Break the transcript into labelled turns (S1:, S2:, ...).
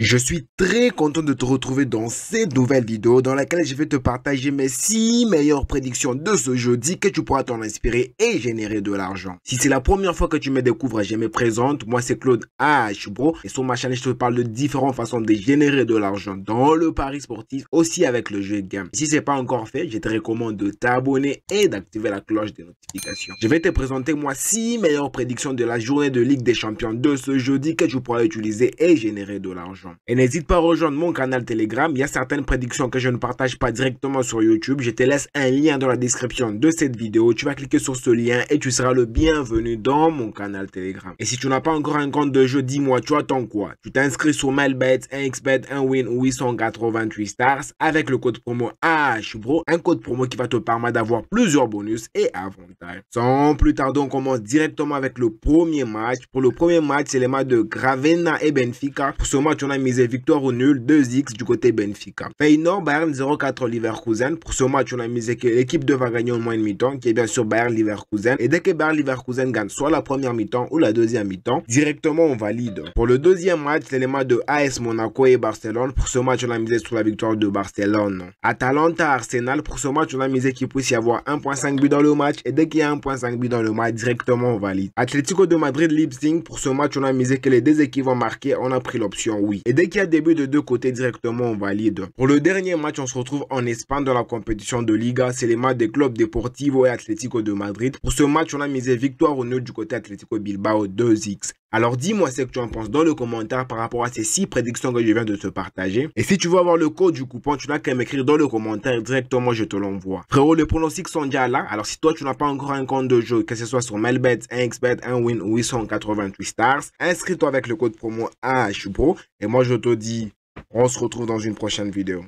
S1: Je suis très content de te retrouver dans cette nouvelle vidéo dans laquelle je vais te partager mes 6 meilleures prédictions de ce jeudi que tu pourras t'en inspirer et générer de l'argent. Si c'est la première fois que tu me découvres et je me présente, moi c'est Claude H. et sur ma chaîne je te parle de différentes façons de générer de l'argent dans le pari sportif aussi avec le jeu de gamme. Si c'est pas encore fait, je te recommande de t'abonner et d'activer la cloche des notifications. Je vais te présenter moi 6 meilleures prédictions de la journée de Ligue des Champions de ce jeudi que tu pourras utiliser et générer de l'argent. Et n'hésite pas à rejoindre mon canal Telegram. Il y a certaines prédictions que je ne partage pas directement sur YouTube. Je te laisse un lien dans la description de cette vidéo. Tu vas cliquer sur ce lien et tu seras le bienvenu dans mon canal Telegram. Et si tu n'as pas encore un compte de jeu, dis-moi, tu attends quoi Tu t'inscris sur MailBet, un xbet un win 888 Stars avec le code promo AHBRO, un code promo qui va te permettre d'avoir plusieurs bonus et avantages. Sans plus tarder, on commence directement avec le premier match. Pour le premier match, c'est le match de Gravena et Benfica. Pour ce match, on a misé victoire ou nul, 2x du côté Benfica. Feyenoord, Bayern 0-4 Leverkusen. Pour ce match, on a misé que l'équipe devra gagner au moins une mi-temps, qui est bien sûr Bayern Leverkusen. Et dès que Bayern Leverkusen gagne soit la première mi-temps ou la deuxième mi-temps, directement on valide. Pour le deuxième match, les matchs de AS Monaco et Barcelone. Pour ce match, on a misé sur la victoire de Barcelone. Atalanta, Arsenal. Pour ce match, on a misé qu'il puisse y avoir 1.5 but dans le match. Et dès qu'il y a 1.5 but dans le match, directement on valide. Atlético de Madrid, Leipzig. Pour ce match, on a misé que les deux équipes vont marquer. On a pris l'option oui. Et dès qu'il y a début de deux côtés directement, on valide. Pour le dernier match, on se retrouve en Espagne dans la compétition de Liga. C'est les matchs des clubs Deportivo et Atlético de Madrid. Pour ce match, on a misé victoire au nœud du côté Atlético Bilbao 2x. Alors dis-moi ce que tu en penses dans le commentaire par rapport à ces six prédictions que je viens de te partager. Et si tu veux avoir le code du coupon, tu n'as qu'à m'écrire dans le commentaire directement, je te l'envoie. Frérot, les pronostics sont déjà là. Alors si toi tu n'as pas encore un compte de jeu, que ce soit sur Melbet, 1xbet, 1win ou 888 stars, inscris-toi avec le code promo HPRO Et moi je te dis, on se retrouve dans une prochaine vidéo.